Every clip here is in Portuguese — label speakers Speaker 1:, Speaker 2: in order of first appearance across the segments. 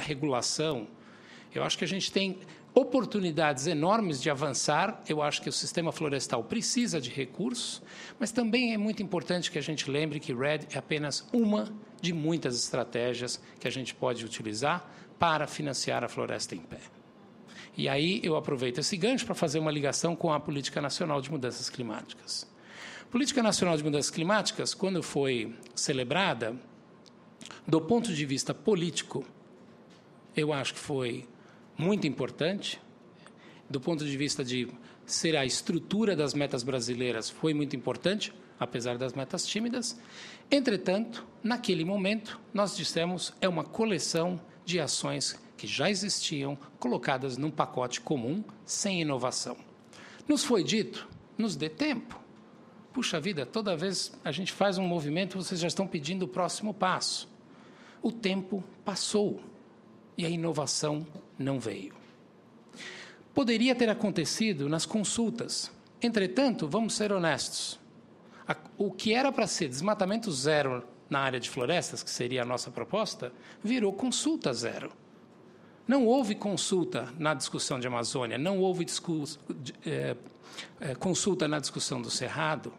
Speaker 1: regulação, eu acho que a gente tem oportunidades enormes de avançar. Eu acho que o sistema florestal precisa de recursos, mas também é muito importante que a gente lembre que RED é apenas uma de muitas estratégias que a gente pode utilizar para financiar a floresta em pé. E aí eu aproveito esse gancho para fazer uma ligação com a Política Nacional de Mudanças Climáticas. Política Nacional de Mudanças Climáticas, quando foi celebrada, do ponto de vista político, eu acho que foi muito importante. Do ponto de vista de ser a estrutura das metas brasileiras, foi muito importante, apesar das metas tímidas. Entretanto, naquele momento, nós dissemos é uma coleção de ações que já existiam, colocadas num pacote comum, sem inovação. Nos foi dito, nos dê tempo. Puxa vida, toda vez a gente faz um movimento, vocês já estão pedindo o próximo passo. O tempo passou e a inovação não veio. Poderia ter acontecido nas consultas. Entretanto, vamos ser honestos. O que era para ser desmatamento zero na área de florestas, que seria a nossa proposta, virou consulta zero. Não houve consulta na discussão de Amazônia, não houve eh, eh, consulta na discussão do Cerrado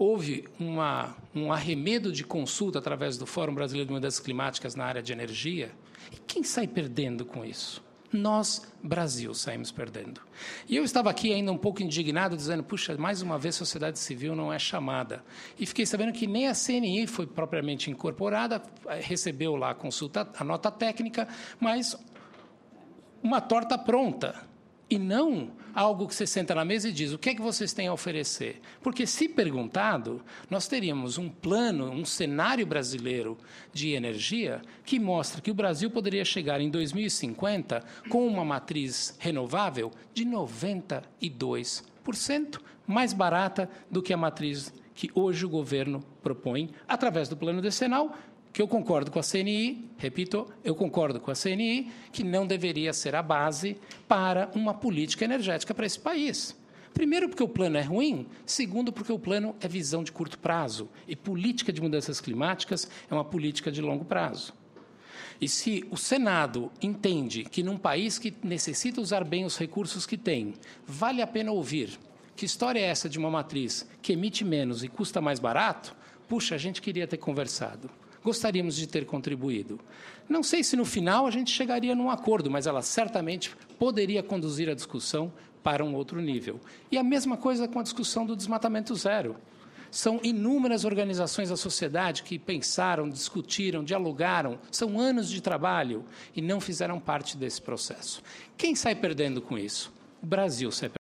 Speaker 1: houve uma, um arremedo de consulta através do Fórum Brasileiro de Mudanças Climáticas na área de energia. E quem sai perdendo com isso? Nós, Brasil, saímos perdendo. E eu estava aqui ainda um pouco indignado, dizendo: puxa, mais uma vez a sociedade civil não é chamada. E fiquei sabendo que nem a CNI foi propriamente incorporada, recebeu lá a consulta, a nota técnica, mas uma torta pronta e não algo que você senta na mesa e diz: o que é que vocês têm a oferecer? Porque, se perguntado, nós teríamos um plano, um cenário brasileiro de energia que mostra que o Brasil poderia chegar em 2050 com uma matriz renovável de 92%, mais barata do que a matriz que hoje o governo propõe através do plano decenal que eu concordo com a CNI, repito, eu concordo com a CNI, que não deveria ser a base para uma política energética para esse país. Primeiro, porque o plano é ruim. Segundo, porque o plano é visão de curto prazo. E política de mudanças climáticas é uma política de longo prazo. E se o Senado entende que num país que necessita usar bem os recursos que tem, vale a pena ouvir que história é essa de uma matriz que emite menos e custa mais barato, puxa, a gente queria ter conversado gostaríamos de ter contribuído. Não sei se no final a gente chegaria num acordo, mas ela certamente poderia conduzir a discussão para um outro nível. E a mesma coisa com a discussão do desmatamento zero. São inúmeras organizações da sociedade que pensaram, discutiram, dialogaram, são anos de trabalho e não fizeram parte desse processo. Quem sai perdendo com isso? O Brasil sai perdendo.